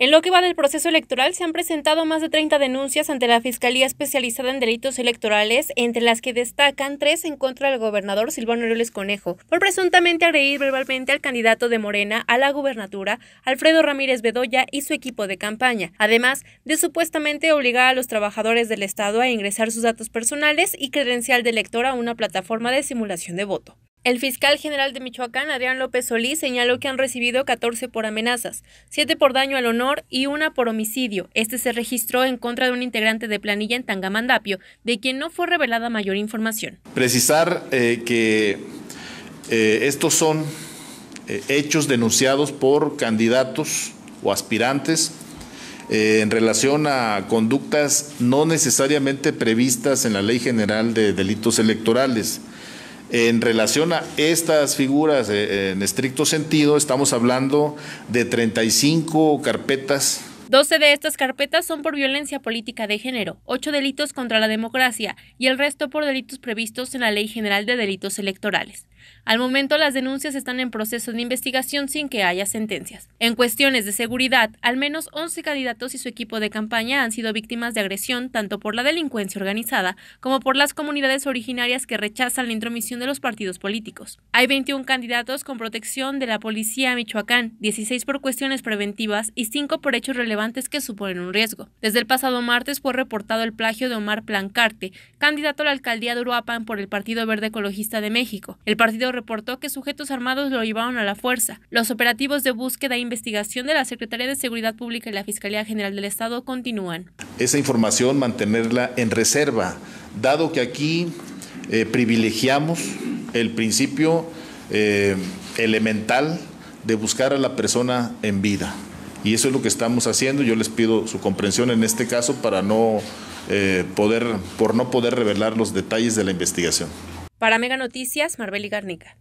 En lo que va del proceso electoral, se han presentado más de 30 denuncias ante la Fiscalía Especializada en Delitos Electorales, entre las que destacan tres en contra del gobernador Silvano Aureoles Conejo, por presuntamente agredir verbalmente al candidato de Morena a la gubernatura, Alfredo Ramírez Bedoya y su equipo de campaña, además de supuestamente obligar a los trabajadores del Estado a ingresar sus datos personales y credencial de elector a una plataforma de simulación de voto. El fiscal general de Michoacán, Adrián López Solís, señaló que han recibido 14 por amenazas, 7 por daño al honor y una por homicidio. Este se registró en contra de un integrante de planilla en Tangamandapio, de quien no fue revelada mayor información. Precisar eh, que eh, estos son eh, hechos denunciados por candidatos o aspirantes en relación a conductas no necesariamente previstas en la Ley General de Delitos Electorales en relación a estas figuras, eh, en estricto sentido, estamos hablando de 35 carpetas 12 de estas carpetas son por violencia política de género, 8 delitos contra la democracia y el resto por delitos previstos en la Ley General de Delitos Electorales. Al momento las denuncias están en proceso de investigación sin que haya sentencias. En cuestiones de seguridad, al menos 11 candidatos y su equipo de campaña han sido víctimas de agresión tanto por la delincuencia organizada como por las comunidades originarias que rechazan la intromisión de los partidos políticos. Hay 21 candidatos con protección de la policía a Michoacán, 16 por cuestiones preventivas y 5 por hechos relevantes que suponen un riesgo. Desde el pasado martes fue reportado el plagio de Omar Plancarte, candidato a la alcaldía de Uruapan por el Partido Verde Ecologista de México. El reportó que sujetos armados lo llevaron a la fuerza. Los operativos de búsqueda e investigación de la Secretaría de Seguridad Pública y la Fiscalía General del Estado continúan. Esa información mantenerla en reserva, dado que aquí eh, privilegiamos el principio eh, elemental de buscar a la persona en vida. Y eso es lo que estamos haciendo. Yo les pido su comprensión en este caso para no eh, poder, por no poder revelar los detalles de la investigación. Para Mega Noticias, Marbeli Garnica.